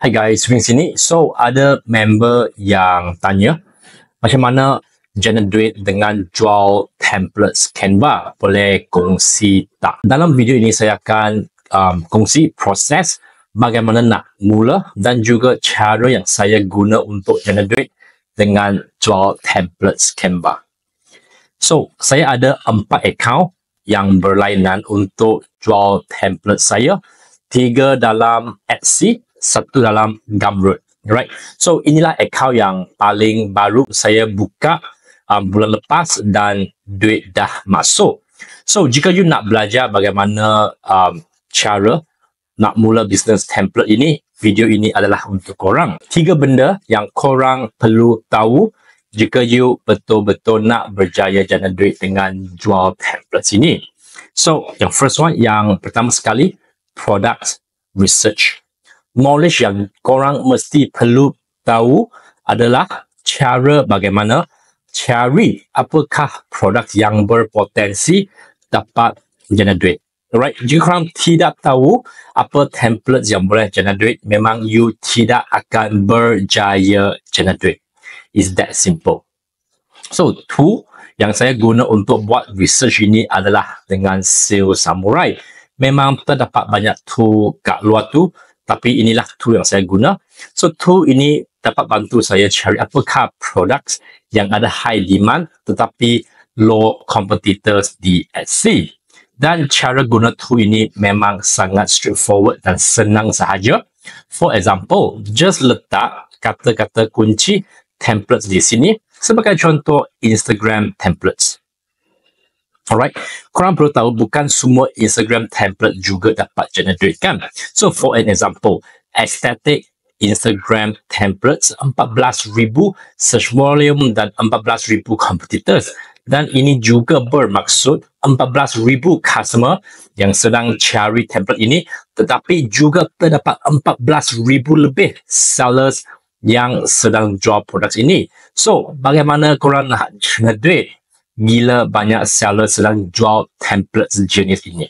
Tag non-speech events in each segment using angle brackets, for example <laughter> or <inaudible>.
Hai guys, Swing sini. So, ada member yang tanya macam mana generate duit dengan jual templates Canva? Boleh kongsi tak? Dalam video ini saya akan um, kongsi proses bagaimana nak mula dan juga cara yang saya guna untuk generate duit dengan jual templates Canva. So, saya ada empat account yang berlainan untuk jual template saya. Tiga dalam Etsy satu dalam Gumroad. Right. So inilah account yang paling baru saya buka um, bulan lepas dan duit dah masuk. So jika you nak belajar bagaimana um, cara nak mula business template ini, video ini adalah untuk korang. Tiga benda yang korang perlu tahu jika you betul-betul nak berjaya jana duit dengan jual template ini. So yang first one, yang pertama sekali, product research knowledge yang korang mesti perlu tahu adalah cara bagaimana cari apakah produk yang berpotensi dapat generate duit. Alright, jika korang tidak tahu apa template yang boleh generate duit, memang you tidak akan berjaya generate duit. It's that simple. So, two yang saya guna untuk buat research ini adalah dengan sales samurai. Memang terdapat banyak tool kat luar tu tapi inilah tool yang saya guna. So tool ini dapat bantu saya cari apakah produk yang ada high demand tetapi low competitors di Etsy. Dan cara guna tool ini memang sangat straightforward dan senang sahaja. For example, just letak kata-kata kunci templates di sini sebagai contoh Instagram templates. Alright, korang perlu tahu bukan semua Instagram template juga dapat generate kan. So for an example, aesthetic Instagram templates 14,000 search volume dan 14,000 competitors. Dan ini juga bermaksud 14,000 customer yang sedang cari template ini tetapi juga terdapat 14,000 lebih sellers yang sedang jual produk ini. So, bagaimana korang nak generate Gila banyak seller sedang jual template sejenis ini.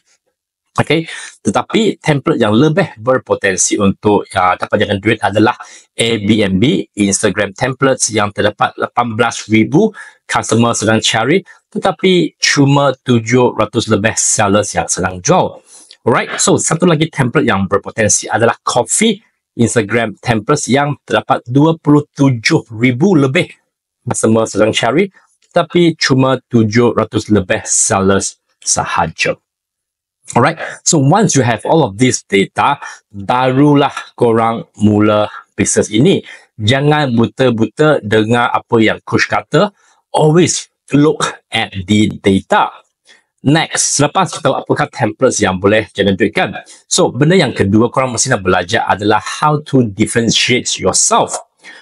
Okay. Tetapi template yang lebih berpotensi untuk uh, dapat jangan duit adalah Airbnb Instagram templates yang terdapat 18,000 customer sedang cari tetapi cuma 700 lebih sellers yang sedang jual. Alright, so satu lagi template yang berpotensi adalah coffee Instagram templates yang terdapat 27,000 lebih customer sedang cari tapi cuma 700 lebih sellers sahaja. Alright, so once you have all of this data, barulah korang mula bisnes ini. Jangan buta-buta dengar apa yang coach kata. Always look at the data. Next, selepas kita tahu apakah templates yang boleh generatekan. So, benda yang kedua korang mesti nak belajar adalah how to differentiate yourself.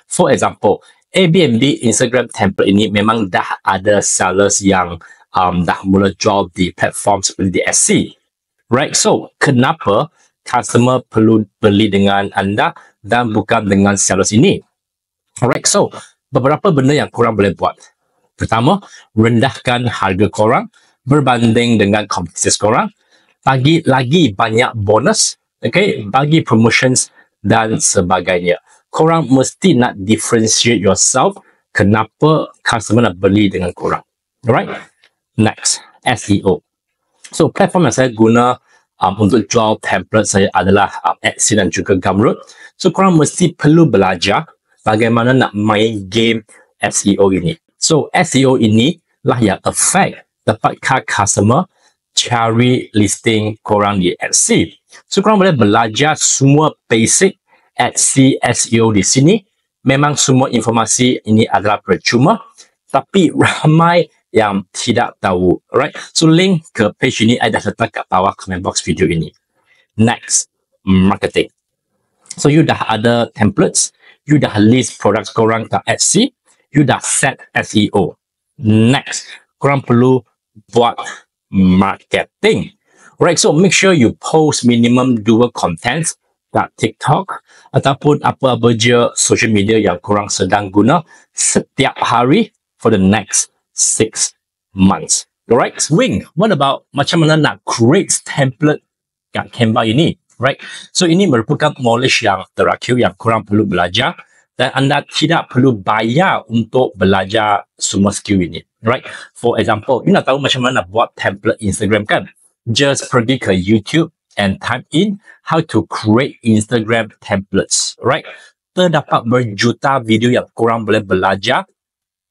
For example, Airbnb Instagram template ini memang dah ada sellers yang um, dah mula jual di platform seperti di SC. Right, so kenapa customer perlu beli dengan anda dan bukan dengan sellers ini? Right? so beberapa benda yang kurang boleh buat. Pertama, rendahkan harga korang berbanding dengan kompetitor korang. Bagi lagi banyak bonus, okay, bagi promotions dan sebagainya korang mesti nak differentiate yourself kenapa customer nak beli dengan korang. Alright? Next, SEO. So, platform yang saya guna um, untuk jual template saya adalah um, Etsy dan juga Gumroad. So, korang mesti perlu belajar bagaimana nak main game SEO ini. So, SEO ini lah yang affect dapatkah customer cari listing korang di Etsy. So, korang boleh belajar semua basic at CSEO di sini. Memang semua informasi ini adalah percuma. Tapi <laughs> ramai yang tidak tahu. Alright. So link ke page ini saya dah letak kat bawah comment box video ini. Next. Marketing. So you dah ada templates. You dah list produk korang kat Etsy. You dah set SEO. Next. Korang perlu buat marketing. Right, so make sure you post minimum dua contents dekat TikTok ataupun apa-apa je social media yang kurang sedang guna setiap hari for the next 6 months. Alright, Wing, what about macam mana nak create template kat Canva ini? Right, so ini merupakan knowledge yang terakhir yang kurang perlu belajar dan anda tidak perlu bayar untuk belajar semua skill ini. Right, for example, you nak tahu macam mana nak buat template Instagram kan? Just pergi ke YouTube, and type in how to create Instagram templates, right? Terdapat berjuta video yang korang boleh belajar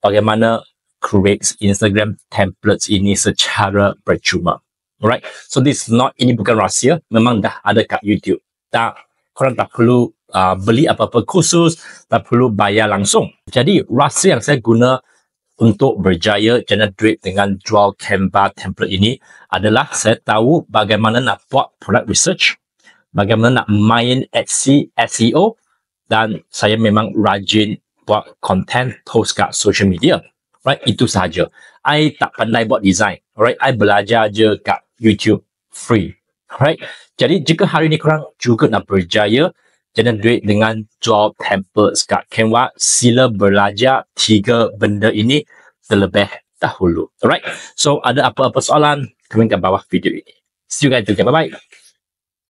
bagaimana create Instagram templates ini secara percuma. right? so this is not, ini bukan rahsia, memang dah ada kat YouTube. Tak, korang tak perlu uh, beli apa-apa khusus, tak perlu bayar langsung. Jadi, rahsia yang saya guna untuk berjaya generate dengan jual Canva template ini adalah saya tahu bagaimana nak buat product research, bagaimana nak main Etsy SEO dan saya memang rajin buat content post kat social media. Right, itu sahaja. I tak pandai buat design. Right, I belajar je kat YouTube free. Right, jadi jika hari ni korang juga nak berjaya jadi duit dengan jual templates kat Canva, sila belajar tiga benda ini terlebih dahulu. Alright, so ada apa-apa soalan, komen kat bawah video ini. See you guys, okay, bye-bye.